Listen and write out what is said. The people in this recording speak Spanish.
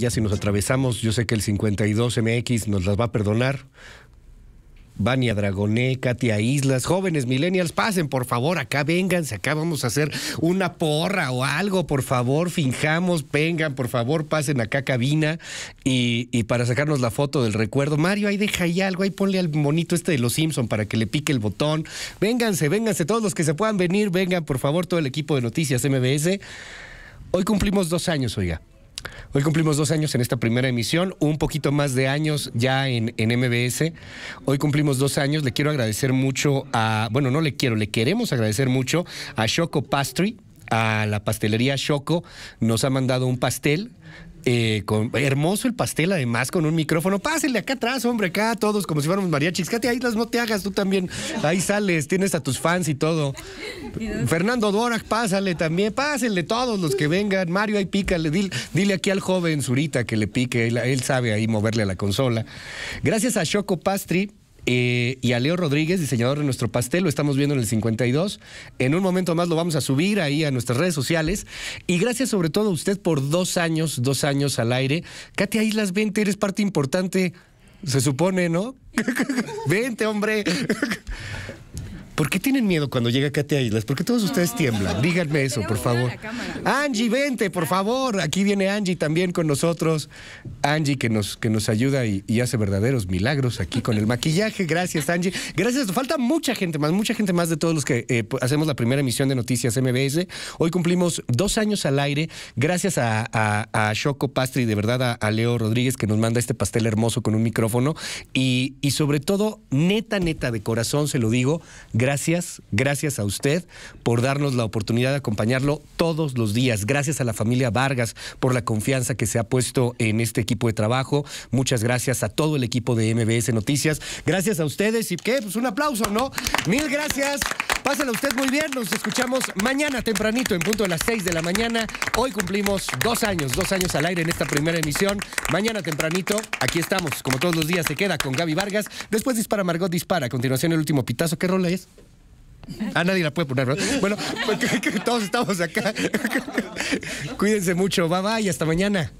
Ya si nos atravesamos, yo sé que el 52MX nos las va a perdonar. Vania Dragoné, Katia Islas, jóvenes millennials, pasen por favor, acá vénganse, acá vamos a hacer una porra o algo, por favor, finjamos, vengan, por favor, pasen acá cabina y, para sacarnos la foto del recuerdo. Mario, ahí deja ahí algo, ahí ponle al monito este de los Simpson para que le pique el botón. Vénganse, vénganse, todos los que se puedan venir, vengan, por favor, todo el equipo de Noticias MBS. Hoy cumplimos dos años, oiga. Hoy cumplimos dos años en esta primera emisión, un poquito más de años ya en, MBS. Hoy cumplimos dos años. Le quiero agradecer mucho a, bueno, no le quiero, le queremos agradecer mucho a Choco Pastry, a la pastelería Choco. Nos ha mandado un pastel eh, hermoso el pastel, además, con un micrófono. Pásenle acá atrás, hombre, acá todos, como si fuéramos mariachis. Cate, ahí las no te hagas, tú también. Ahí sales, tienes a tus fans y todo. Fernando Dorak, pásale también, pásenle todos los que vengan. Mario, ahí pícale. Dile, dile aquí al joven Zurita que le pique, él, sabe ahí moverle a la consola. Gracias a Choco Pastri eh, y a Leo Rodríguez, diseñador de nuestro pastel, lo estamos viendo en el 52. En un momento más lo vamos a subir ahí a nuestras redes sociales. Y gracias sobre todo a usted por dos años, dos años al aire. Katia Islas 20, eres parte importante, se supone, ¿no? ¡20, hombre. ¿Por qué tienen miedo cuando llega Katia Islas? ¿Por qué todos ustedes tiemblan? Díganme eso, por favor. Angie, vente, por favor. Aquí viene Angie también con nosotros. Angie que nos, que nos ayuda y, hace verdaderos milagros aquí con el maquillaje. Gracias, Angie. Gracias. Falta mucha gente más, mucha gente más de todos los que eh, hacemos la primera emisión de Noticias MBS. Hoy cumplimos dos años al aire. Gracias a, a, a y de verdad a, Leo Rodríguez que nos manda este pastel hermoso con un micrófono. Y, y sobre todo, neta, neta, de corazón se lo digo gracias, gracias a usted por darnos la oportunidad de acompañarlo todos los días. Gracias a la familia Vargas por la confianza que se ha puesto en este equipo de trabajo. Muchas gracias a todo el equipo de MBS Noticias. Gracias a ustedes y qué, pues un aplauso, ¿no? Mil gracias. Pásala usted muy bien. Nos escuchamos mañana tempranito en punto de las seis de la mañana. Hoy cumplimos dos años, dos años al aire en esta primera emisión. Mañana tempranito, aquí estamos. Como todos los días, se queda con Gaby Vargas. Después dispara Margot Dispara. A continuación, el último pitazo. ¿Qué rola es? Ah, nadie la puede poner, ¿verdad? Bueno, pues, todos estamos acá. Cuídense mucho. Bye bye y hasta mañana.